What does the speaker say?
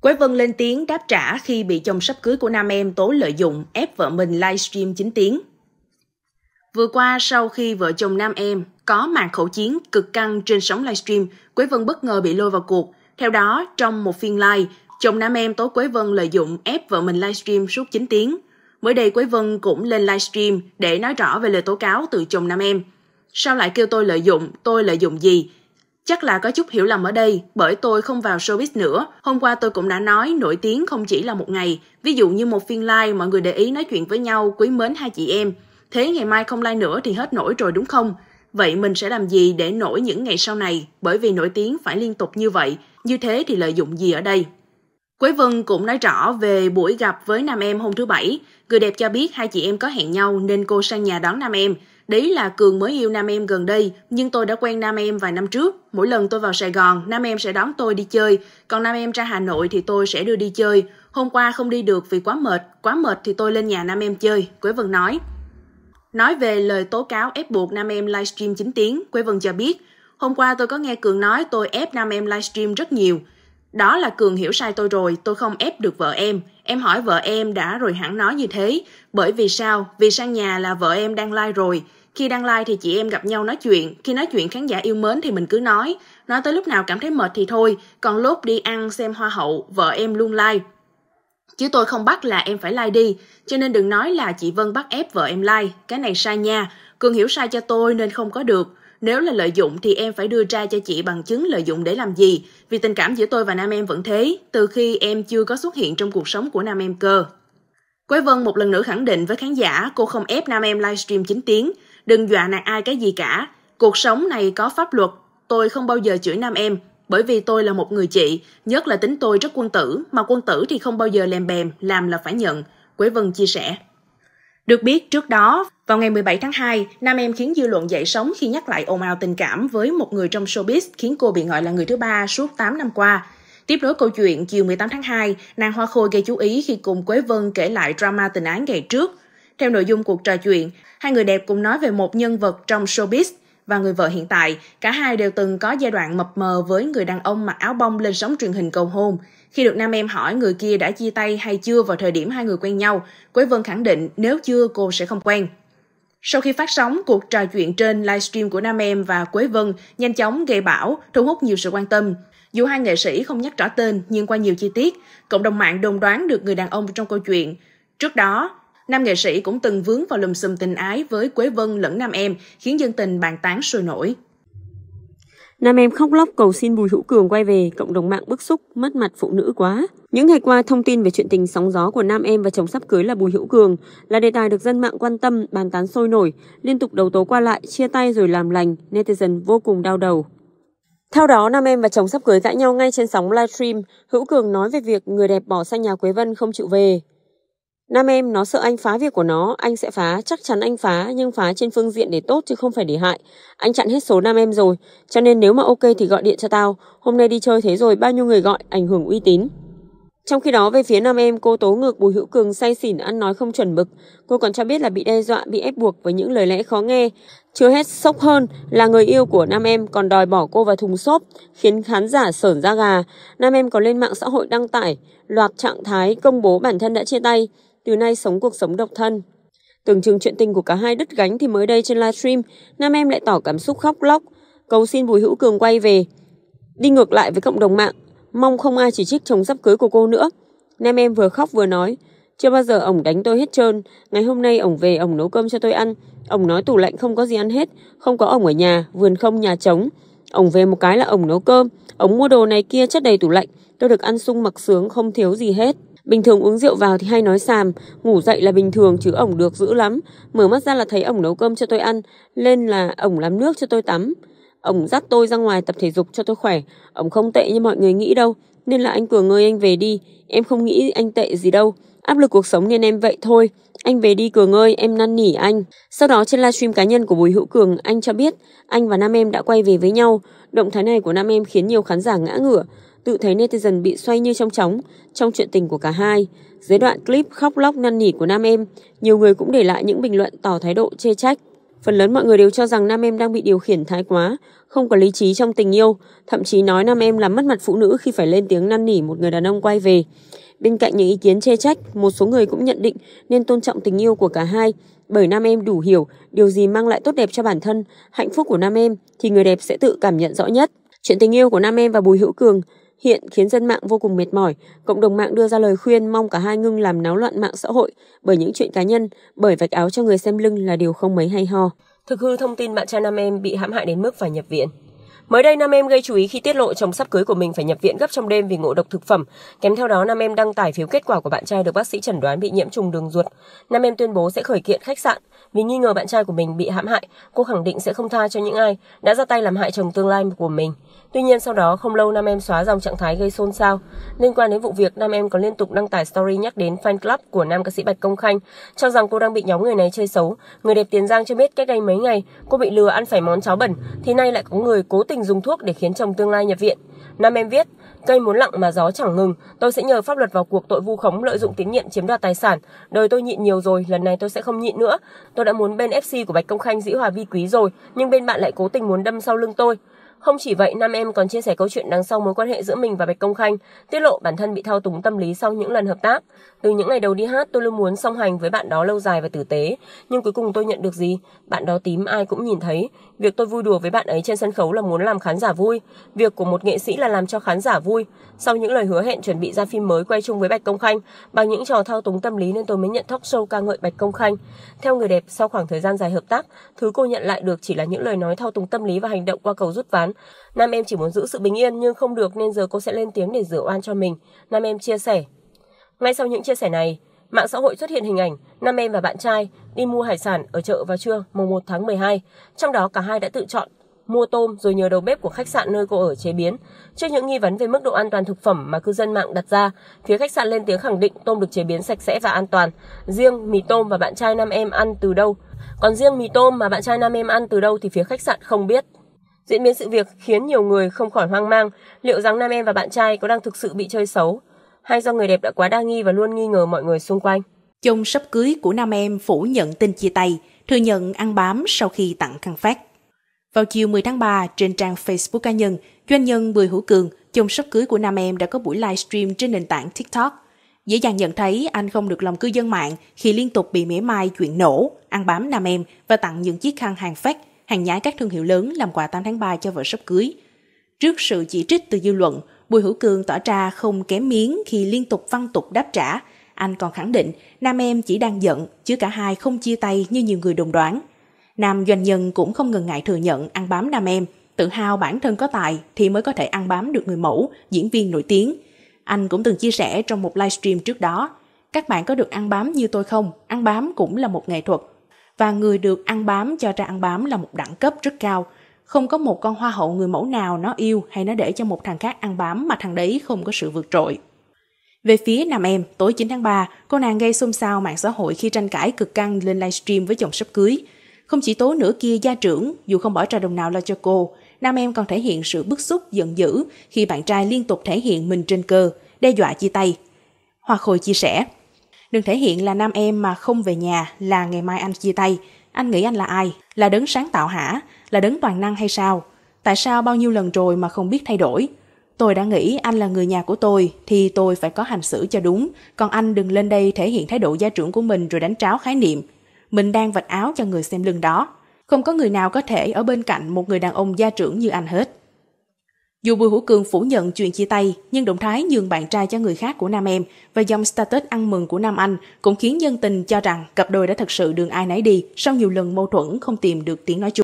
Quế Vân lên tiếng đáp trả khi bị chồng sắp cưới của nam em tố lợi dụng ép vợ mình livestream 9 tiếng. Vừa qua, sau khi vợ chồng nam em có màn khẩu chiến cực căng trên sóng livestream, Quế Vân bất ngờ bị lôi vào cuộc. Theo đó, trong một phiên live, chồng nam em tố Quế Vân lợi dụng ép vợ mình livestream suốt 9 tiếng. Mới đây Quế Vân cũng lên livestream để nói rõ về lời tố cáo từ chồng nam em. Sao lại kêu tôi lợi dụng, tôi lợi dụng gì? Chắc là có chút hiểu lầm ở đây, bởi tôi không vào showbiz nữa. Hôm qua tôi cũng đã nói nổi tiếng không chỉ là một ngày. Ví dụ như một phiên live mọi người để ý nói chuyện với nhau, quý mến hai chị em. Thế ngày mai không like nữa thì hết nổi rồi đúng không? Vậy mình sẽ làm gì để nổi những ngày sau này? Bởi vì nổi tiếng phải liên tục như vậy. Như thế thì lợi dụng gì ở đây? Quế Vân cũng nói rõ về buổi gặp với nam em hôm thứ Bảy. Người đẹp cho biết hai chị em có hẹn nhau nên cô sang nhà đón nam em. Đấy là Cường mới yêu nam em gần đây, nhưng tôi đã quen nam em vài năm trước. Mỗi lần tôi vào Sài Gòn, nam em sẽ đón tôi đi chơi, còn nam em ra Hà Nội thì tôi sẽ đưa đi chơi. Hôm qua không đi được vì quá mệt, quá mệt thì tôi lên nhà nam em chơi, Quế Vân nói. Nói về lời tố cáo ép buộc nam em livestream 9 tiếng, Quế Vân cho biết, hôm qua tôi có nghe Cường nói tôi ép nam em livestream rất nhiều. Đó là Cường hiểu sai tôi rồi, tôi không ép được vợ em. Em hỏi vợ em đã rồi hẳn nói như thế. Bởi vì sao? Vì sang nhà là vợ em đang like rồi. Khi đang like thì chị em gặp nhau nói chuyện. Khi nói chuyện khán giả yêu mến thì mình cứ nói. Nói tới lúc nào cảm thấy mệt thì thôi. Còn lúc đi ăn xem hoa hậu, vợ em luôn like. Chứ tôi không bắt là em phải like đi. Cho nên đừng nói là chị Vân bắt ép vợ em like. Cái này sai nha. Cường hiểu sai cho tôi nên không có được. Nếu là lợi dụng thì em phải đưa ra cho chị bằng chứng lợi dụng để làm gì, vì tình cảm giữa tôi và nam em vẫn thế, từ khi em chưa có xuất hiện trong cuộc sống của nam em cơ. Quế Vân một lần nữa khẳng định với khán giả cô không ép nam em livestream chính tiếng, đừng dọa nạt ai cái gì cả, cuộc sống này có pháp luật, tôi không bao giờ chửi nam em, bởi vì tôi là một người chị, nhất là tính tôi rất quân tử, mà quân tử thì không bao giờ lèm bèm, làm là phải nhận, Quế Vân chia sẻ. Được biết, trước đó, vào ngày 17 tháng 2, nam em khiến dư luận dậy sóng khi nhắc lại ồn ào tình cảm với một người trong showbiz khiến cô bị gọi là người thứ ba suốt 8 năm qua. Tiếp nối câu chuyện, chiều 18 tháng 2, nàng Hoa Khôi gây chú ý khi cùng Quế Vân kể lại drama tình ái ngày trước. Theo nội dung cuộc trò chuyện, hai người đẹp cùng nói về một nhân vật trong showbiz và người vợ hiện tại. Cả hai đều từng có giai đoạn mập mờ với người đàn ông mặc áo bông lên sóng truyền hình cầu hôn. Khi được nam em hỏi người kia đã chia tay hay chưa vào thời điểm hai người quen nhau, Quế Vân khẳng định nếu chưa cô sẽ không quen. Sau khi phát sóng, cuộc trò chuyện trên livestream của Nam Em và Quế Vân nhanh chóng gây bão, thu hút nhiều sự quan tâm. Dù hai nghệ sĩ không nhắc rõ tên nhưng qua nhiều chi tiết, cộng đồng mạng đồn đoán được người đàn ông trong câu chuyện. Trước đó, nam nghệ sĩ cũng từng vướng vào lùm xùm tình ái với Quế Vân lẫn Nam Em, khiến dân tình bàn tán sôi nổi. Nam em khóc lóc cầu xin Bùi Hữu Cường quay về, cộng đồng mạng bức xúc, mất mặt phụ nữ quá. Những ngày qua, thông tin về chuyện tình sóng gió của nam em và chồng sắp cưới là Bùi Hữu Cường là đề tài được dân mạng quan tâm, bàn tán sôi nổi, liên tục đầu tố qua lại, chia tay rồi làm lành, netizen vô cùng đau đầu. Theo đó, nam em và chồng sắp cưới cãi nhau ngay trên sóng livestream, Hữu Cường nói về việc người đẹp bỏ sang nhà Quế Vân không chịu về. Nam em nó sợ anh phá việc của nó, anh sẽ phá, chắc chắn anh phá, nhưng phá trên phương diện để tốt chứ không phải để hại. Anh chặn hết số nam em rồi, cho nên nếu mà ok thì gọi điện cho tao. Hôm nay đi chơi thế rồi, bao nhiêu người gọi, ảnh hưởng uy tín. Trong khi đó về phía nam em, cô tố ngược Bùi Hữu Cường say xỉn ăn nói không chuẩn mực. Cô còn cho biết là bị đe dọa, bị ép buộc với những lời lẽ khó nghe. Chưa hết sốc hơn là người yêu của nam em còn đòi bỏ cô vào thùng xốp, khiến khán giả sởn da gà. Nam em còn lên mạng xã hội đăng tải loạt trạng thái công bố bản thân đã chia tay từ nay sống cuộc sống độc thân. Tưởng chừng chuyện tình của cả hai đứt gánh thì mới đây trên livestream, nam em lại tỏ cảm xúc khóc lóc, cầu xin Bùi Hữu Cường quay về. Đi ngược lại với cộng đồng mạng, mong không ai chỉ trích chồng sắp cưới của cô nữa. Nam em vừa khóc vừa nói, chưa bao giờ ổng đánh tôi hết trơn, ngày hôm nay ổng về ổng nấu cơm cho tôi ăn, ổng nói tủ lạnh không có gì ăn hết, không có ổng ở nhà, vườn không nhà trống. Ổng về một cái là ổng nấu cơm, ổng mua đồ này kia chất đầy tủ lạnh, tôi được ăn sung mặc sướng không thiếu gì hết. Bình thường uống rượu vào thì hay nói xàm ngủ dậy là bình thường chứ ổng được giữ lắm. Mở mắt ra là thấy ổng nấu cơm cho tôi ăn, lên là ổng làm nước cho tôi tắm. Ổng dắt tôi ra ngoài tập thể dục cho tôi khỏe, ổng không tệ như mọi người nghĩ đâu. Nên là anh Cường ơi anh về đi, em không nghĩ anh tệ gì đâu. Áp lực cuộc sống nên em vậy thôi. Anh về đi Cường ơi, em năn nỉ anh. Sau đó trên livestream cá nhân của Bùi Hữu Cường, anh cho biết anh và Nam Em đã quay về với nhau. Động thái này của Nam Em khiến nhiều khán giả ngã ngửa tự thấy netizen bị xoay như trong chóng trong chuyện tình của cả hai. Dưới đoạn clip khóc lóc năn nỉ của nam em, nhiều người cũng để lại những bình luận tỏ thái độ chê trách. Phần lớn mọi người đều cho rằng nam em đang bị điều khiển thái quá, không có lý trí trong tình yêu, thậm chí nói nam em làm mất mặt phụ nữ khi phải lên tiếng năn nỉ một người đàn ông quay về. Bên cạnh những ý kiến chê trách, một số người cũng nhận định nên tôn trọng tình yêu của cả hai, bởi nam em đủ hiểu điều gì mang lại tốt đẹp cho bản thân, hạnh phúc của nam em thì người đẹp sẽ tự cảm nhận rõ nhất. Chuyện tình yêu của nam em và Bùi Hữu Cường hiện khiến dân mạng vô cùng mệt mỏi. Cộng đồng mạng đưa ra lời khuyên mong cả hai ngưng làm náo loạn mạng xã hội bởi những chuyện cá nhân, bởi vạch áo cho người xem lưng là điều không mấy hay ho. Thực hư thông tin bạn trai nam em bị hãm hại đến mức phải nhập viện. Mới đây, nam em gây chú ý khi tiết lộ chồng sắp cưới của mình phải nhập viện gấp trong đêm vì ngộ độc thực phẩm. Kèm theo đó, nam em đăng tải phiếu kết quả của bạn trai được bác sĩ chẩn đoán bị nhiễm trùng đường ruột. Nam em tuyên bố sẽ khởi kiện khách sạn vì nghi ngờ bạn trai của mình bị hãm hại. Cô khẳng định sẽ không tha cho những ai đã ra tay làm hại chồng tương lai của mình. Tuy nhiên sau đó không lâu nam em xóa dòng trạng thái gây xôn xao. Liên quan đến vụ việc, nam em có liên tục đăng tải story nhắc đến fan club của nam ca sĩ Bạch Công Khanh, cho rằng cô đang bị nhóm người này chơi xấu. Người đẹp Tiền Giang cho biết cách đây mấy ngày, cô bị lừa ăn phải món cháo bẩn thì nay lại có người cố tình dùng thuốc để khiến chồng tương lai nhập viện. Nam em viết, cây muốn lặng mà gió chẳng ngừng, tôi sẽ nhờ pháp luật vào cuộc tội vu khống lợi dụng tín nhiệm chiếm đoạt tài sản. Đời tôi nhịn nhiều rồi, lần này tôi sẽ không nhịn nữa. Tôi đã muốn bên FC của Bạch Công Khanh dĩ hòa vi quý rồi, nhưng bên bạn lại cố tình muốn đâm sau lưng tôi. Không chỉ vậy, nam em còn chia sẻ câu chuyện đằng sau mối quan hệ giữa mình và Bạch Công Khanh, tiết lộ bản thân bị thao túng tâm lý sau những lần hợp tác. Từ những ngày đầu đi hát, tôi luôn muốn song hành với bạn đó lâu dài và tử tế. Nhưng cuối cùng tôi nhận được gì? Bạn đó tím ai cũng nhìn thấy. Việc tôi vui đùa với bạn ấy trên sân khấu là muốn làm khán giả vui. Việc của một nghệ sĩ là làm cho khán giả vui. Sau những lời hứa hẹn chuẩn bị ra phim mới quay chung với Bạch Công Khanh, bằng những trò thao túng tâm lý nên tôi mới nhận talk show ca ngợi Bạch Công Khanh. Theo người đẹp, sau khoảng thời gian dài hợp tác, thứ cô nhận lại được chỉ là những lời nói thao túng tâm lý và hành động qua cầu rút ván. Nam em chỉ muốn giữ sự bình yên nhưng không được nên giờ cô sẽ lên tiếng để rửa oan cho mình. Nam em chia sẻ, ngay sau những chia sẻ này, mạng xã hội xuất hiện hình ảnh nam em và bạn trai đi mua hải sản ở chợ vào trưa mùng 1 tháng 12. Trong đó cả hai đã tự chọn mua tôm rồi nhờ đầu bếp của khách sạn nơi cô ở chế biến. Trước những nghi vấn về mức độ an toàn thực phẩm mà cư dân mạng đặt ra, phía khách sạn lên tiếng khẳng định tôm được chế biến sạch sẽ và an toàn. Riêng mì tôm và bạn trai nam em ăn từ đâu? Còn riêng mì tôm mà bạn trai nam em ăn từ đâu thì phía khách sạn không biết. Diễn biến sự việc khiến nhiều người không khỏi hoang mang, liệu rằng nam em và bạn trai có đang thực sự bị chơi xấu hay do người đẹp đã quá đa nghi và luôn nghi ngờ mọi người xung quanh. Chồng sắp cưới của nam em phủ nhận tin chia tay, thừa nhận ăn bám sau khi tặng khăn phát. Vào chiều 10 tháng 3, trên trang Facebook cá nhân, doanh nhân Bùi Hữu Cường, chồng sắp cưới của nam em đã có buổi livestream trên nền tảng TikTok. Dễ dàng nhận thấy anh không được lòng cư dân mạng khi liên tục bị mỉa mai chuyện nổ, ăn bám nam em và tặng những chiếc khăn hàng phát, hàng nhái các thương hiệu lớn làm quà 8 tháng 3 cho vợ sắp cưới – Trước sự chỉ trích từ dư luận, Bùi Hữu Cường tỏ ra không kém miếng khi liên tục văn tục đáp trả. Anh còn khẳng định nam em chỉ đang giận, chứ cả hai không chia tay như nhiều người đồn đoán. Nam doanh nhân cũng không ngần ngại thừa nhận ăn bám nam em, tự hào bản thân có tài thì mới có thể ăn bám được người mẫu, diễn viên nổi tiếng. Anh cũng từng chia sẻ trong một livestream trước đó, các bạn có được ăn bám như tôi không? Ăn bám cũng là một nghệ thuật. Và người được ăn bám cho ra ăn bám là một đẳng cấp rất cao – không có một con hoa hậu người mẫu nào nó yêu hay nó để cho một thằng khác ăn bám mà thằng đấy không có sự vượt trội. Về phía Nam Em, tối 9 tháng 3, cô nàng gây xôn xao mạng xã hội khi tranh cãi cực căng lên livestream với chồng sắp cưới. Không chỉ tố nửa kia gia trưởng, dù không bỏ ra đồng nào lo cho cô, Nam Em còn thể hiện sự bức xúc, giận dữ khi bạn trai liên tục thể hiện mình trên cơ, đe dọa chia tay. Hoa Khôi chia sẻ, đừng thể hiện là Nam Em mà không về nhà là ngày mai anh chia tay, anh nghĩ anh là ai? Là đấng sáng tạo hả? Là đấng toàn năng hay sao? Tại sao bao nhiêu lần rồi mà không biết thay đổi? Tôi đã nghĩ anh là người nhà của tôi thì tôi phải có hành xử cho đúng, còn anh đừng lên đây thể hiện thái độ gia trưởng của mình rồi đánh tráo khái niệm. Mình đang vạch áo cho người xem lưng đó. Không có người nào có thể ở bên cạnh một người đàn ông gia trưởng như anh hết. Dù Bùi Hữu Cường phủ nhận chuyện chia tay, nhưng động thái nhường bạn trai cho người khác của nam em và dòng status ăn mừng của nam anh cũng khiến dân tình cho rằng cặp đôi đã thật sự đường ai nấy đi sau nhiều lần mâu thuẫn không tìm được tiếng nói chung.